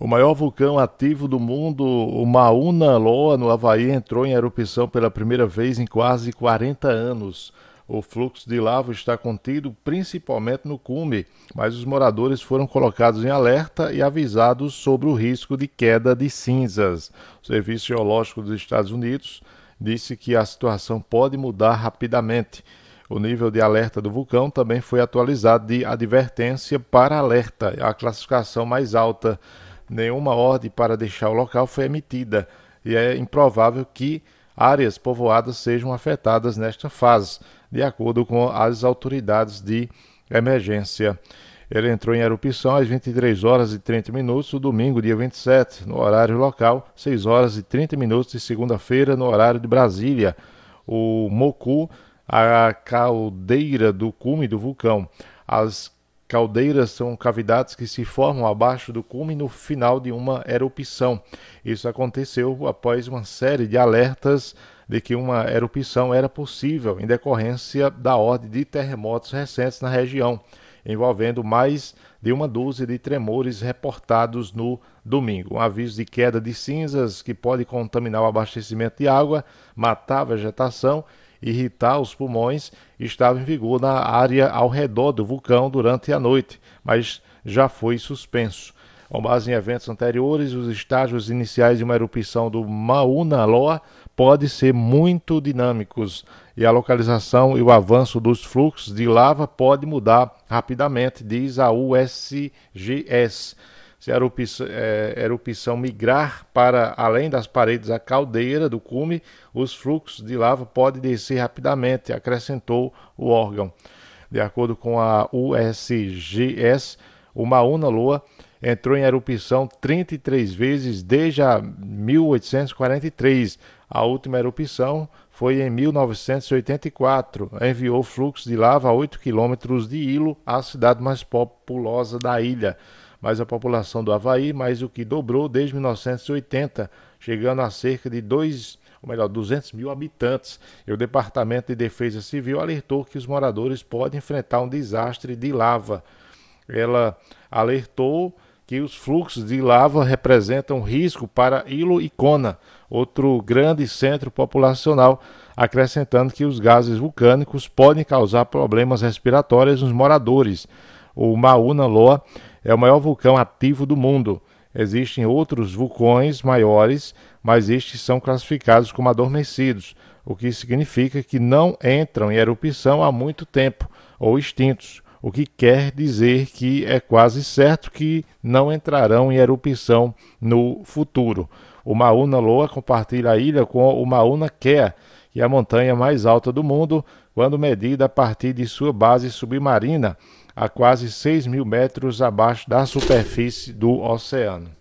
O maior vulcão ativo do mundo, o Mauna Loa, no Havaí, entrou em erupção pela primeira vez em quase 40 anos. O fluxo de lava está contido principalmente no cume, mas os moradores foram colocados em alerta e avisados sobre o risco de queda de cinzas. O Serviço Geológico dos Estados Unidos disse que a situação pode mudar rapidamente. O nível de alerta do vulcão também foi atualizado de advertência para alerta, a classificação mais alta nenhuma ordem para deixar o local foi emitida e é improvável que áreas povoadas sejam afetadas nesta fase, de acordo com as autoridades de emergência. Ele entrou em erupção às 23 horas e 30 minutos do domingo, dia 27, no horário local, 6 horas e 30 minutos de segunda-feira, no horário de Brasília. O Mocu, a caldeira do cume do vulcão. As Caldeiras são cavidades que se formam abaixo do cume no final de uma erupção. Isso aconteceu após uma série de alertas de que uma erupção era possível em decorrência da ordem de terremotos recentes na região, envolvendo mais de uma dúzia de tremores reportados no domingo. Um aviso de queda de cinzas que pode contaminar o abastecimento de água, matar a vegetação irritar os pulmões estava em vigor na área ao redor do vulcão durante a noite, mas já foi suspenso. Com base em eventos anteriores, os estágios iniciais de uma erupção do Mauna Loa podem ser muito dinâmicos e a localização e o avanço dos fluxos de lava pode mudar rapidamente, diz a USGS se a é, erupção migrar para além das paredes da caldeira do cume, os fluxos de lava podem descer rapidamente, acrescentou o órgão. De acordo com a USGS, o Mauna Loa entrou em erupção 33 vezes desde 1843. A última erupção foi em 1984. Enviou fluxos de lava a 8 quilômetros de Hilo, a cidade mais populosa da ilha mas a população do Havaí mais do que dobrou desde 1980, chegando a cerca de 2, ou melhor, 200 mil habitantes. E o Departamento de Defesa Civil alertou que os moradores podem enfrentar um desastre de lava. Ela alertou que os fluxos de lava representam risco para Ilo e Kona, outro grande centro populacional, acrescentando que os gases vulcânicos podem causar problemas respiratórios nos moradores. O Mauna Loa é o maior vulcão ativo do mundo. Existem outros vulcões maiores, mas estes são classificados como adormecidos, o que significa que não entram em erupção há muito tempo ou extintos, o que quer dizer que é quase certo que não entrarão em erupção no futuro. O Mauna Loa compartilha a ilha com o Mauna Kea, que é a montanha mais alta do mundo, quando medida a partir de sua base submarina, a quase 6 mil metros abaixo da superfície do oceano.